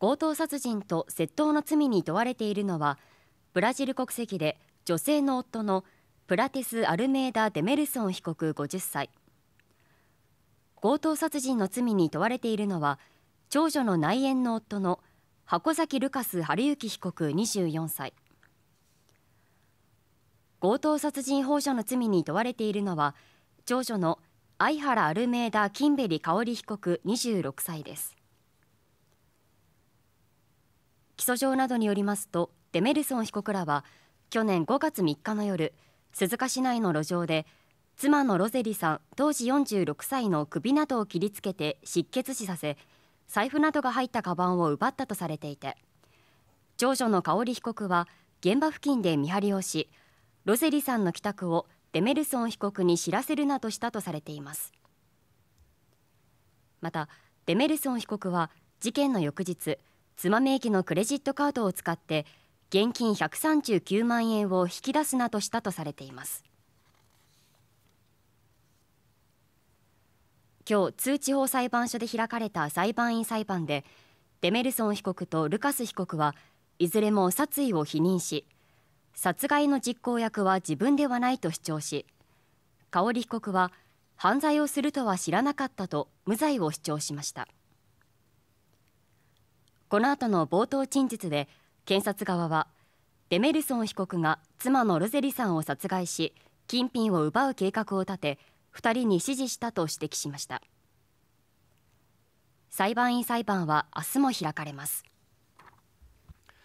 強盗殺人と窃盗の罪に問われているのはブラジル国籍で女性の夫のプラテス・アルメーダ・デメルソン被告50歳強盗殺人の罪に問われているのは長女の内縁の夫の箱崎ルカス・春之被告24歳強盗殺人幇助の罪に問われているのは長女の相原アルメーダ・キンベリ香織被告26歳です起訴状などによりますとデメルソン被告らは去年5月3日の夜鈴鹿市内の路上で妻のロゼリさん当時46歳の首などを切りつけて失血死させ財布などが入ったカバンを奪ったとされていて長女の香織被告は現場付近で見張りをしロゼリさんの帰宅をデメルソン被告に知らせるなどしたとされていますまたデメルソン被告は事件の翌日妻名義のクレジットカードを使って現金139万円を引き出すなどしたとされています今日通地方裁判所で開かれた裁判員裁判でデメルソン被告とルカス被告はいずれも殺意を否認し殺害の実行役は自分ではないと主張し香織被告は犯罪をするとは知らなかったと無罪を主張しました。この後の冒頭陳述で検察側はデメルソン被告が妻のロゼリさんを殺害し金品を奪う計画を立て2人に指示したと指摘しました裁判員裁判は明日も開かれます